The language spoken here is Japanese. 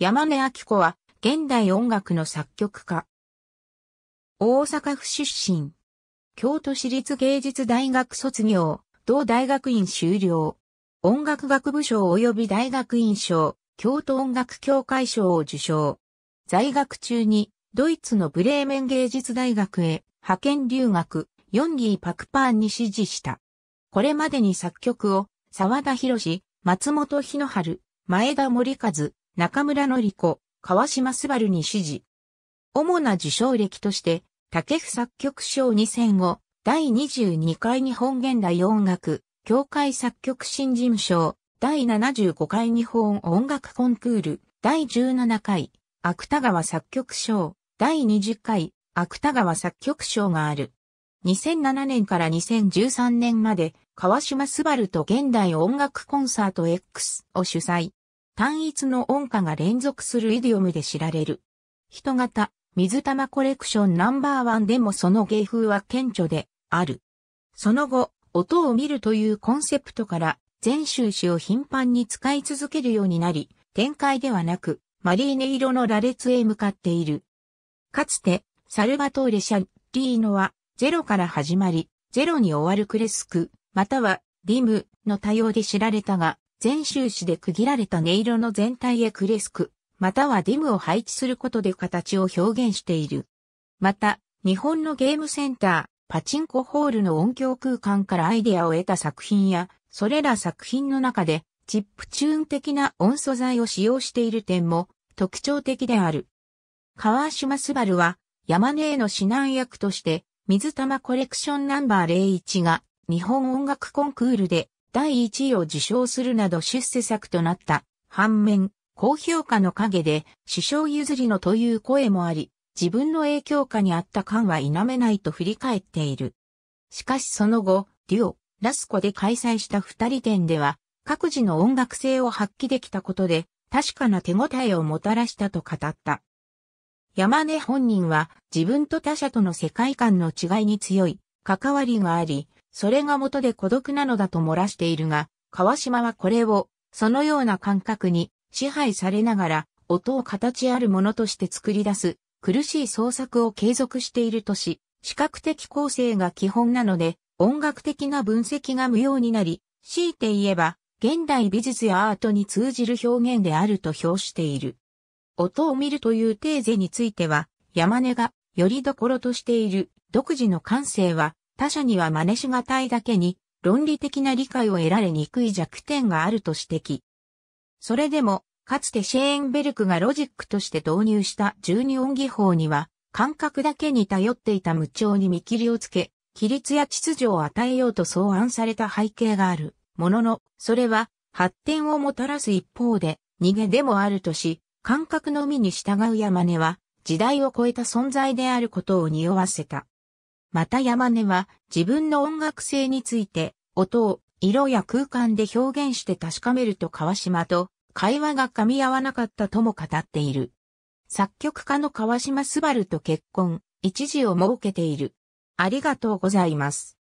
山根明子は現代音楽の作曲家。大阪府出身。京都市立芸術大学卒業、同大学院修了。音楽学部賞及び大学院賞、京都音楽協会賞を受賞。在学中にドイツのブレーメン芸術大学へ派遣留学、ヨンギー・パクパーンに指示した。これまでに作曲を沢田博士、松本日野春、前田森和、中村のり子、川島すばるに指示。主な受賞歴として、竹府作曲賞2005、第22回日本現代音楽、協会作曲新人賞、第75回日本音楽コンクール、第17回、芥川作曲賞、第20回、芥川作曲賞がある。2007年から2013年まで、川島すばると現代音楽コンサート X を主催。単一の音歌が連続するイディオムで知られる。人型、水玉コレクションナンバーワンでもその芸風は顕著である。その後、音を見るというコンセプトから全収詞を頻繁に使い続けるようになり、展開ではなく、マリーネ色の羅列へ向かっている。かつて、サルバトーレ・シャリーノは、ゼロから始まり、ゼロに終わるクレスク、または、ディムの多様で知られたが、全周紙で区切られた音色の全体へクレスク、またはディムを配置することで形を表現している。また、日本のゲームセンター、パチンコホールの音響空間からアイデアを得た作品や、それら作品の中で、チップチューン的な音素材を使用している点も特徴的である。川島すばるは、山根への指南役として、水玉コレクションナンバー01が日本音楽コンクールで第1位を受賞するなど出世作となった。反面、高評価の陰で、首相譲りのという声もあり、自分の影響下にあった感は否めないと振り返っている。しかしその後、デュオ、ラスコで開催した二人展では、各自の音楽性を発揮できたことで、確かな手応えをもたらしたと語った。山根本人は自分と他者との世界観の違いに強い関わりがあり、それが元で孤独なのだと漏らしているが、川島はこれを、そのような感覚に支配されながら、音を形あるものとして作り出す、苦しい創作を継続しているとし、視覚的構成が基本なので、音楽的な分析が無用になり、強いて言えば、現代美術やアートに通じる表現であると評している。音を見るというテーゼについては、山根が、よりどころとしている独自の感性は、他者には真似しがたいだけに、論理的な理解を得られにくい弱点があると指摘。それでも、かつてシェーンベルクがロジックとして導入した十二音技法には、感覚だけに頼っていた無調に見切りをつけ、規律や秩序を与えようと草案された背景がある。ものの、それは発展をもたらす一方で、逃げでもあるとし、感覚のみに従うや真似は、時代を超えた存在であることを匂わせた。また山根は自分の音楽性について音を色や空間で表現して確かめると川島と会話が噛み合わなかったとも語っている。作曲家の川島すばると結婚、一時を設けている。ありがとうございます。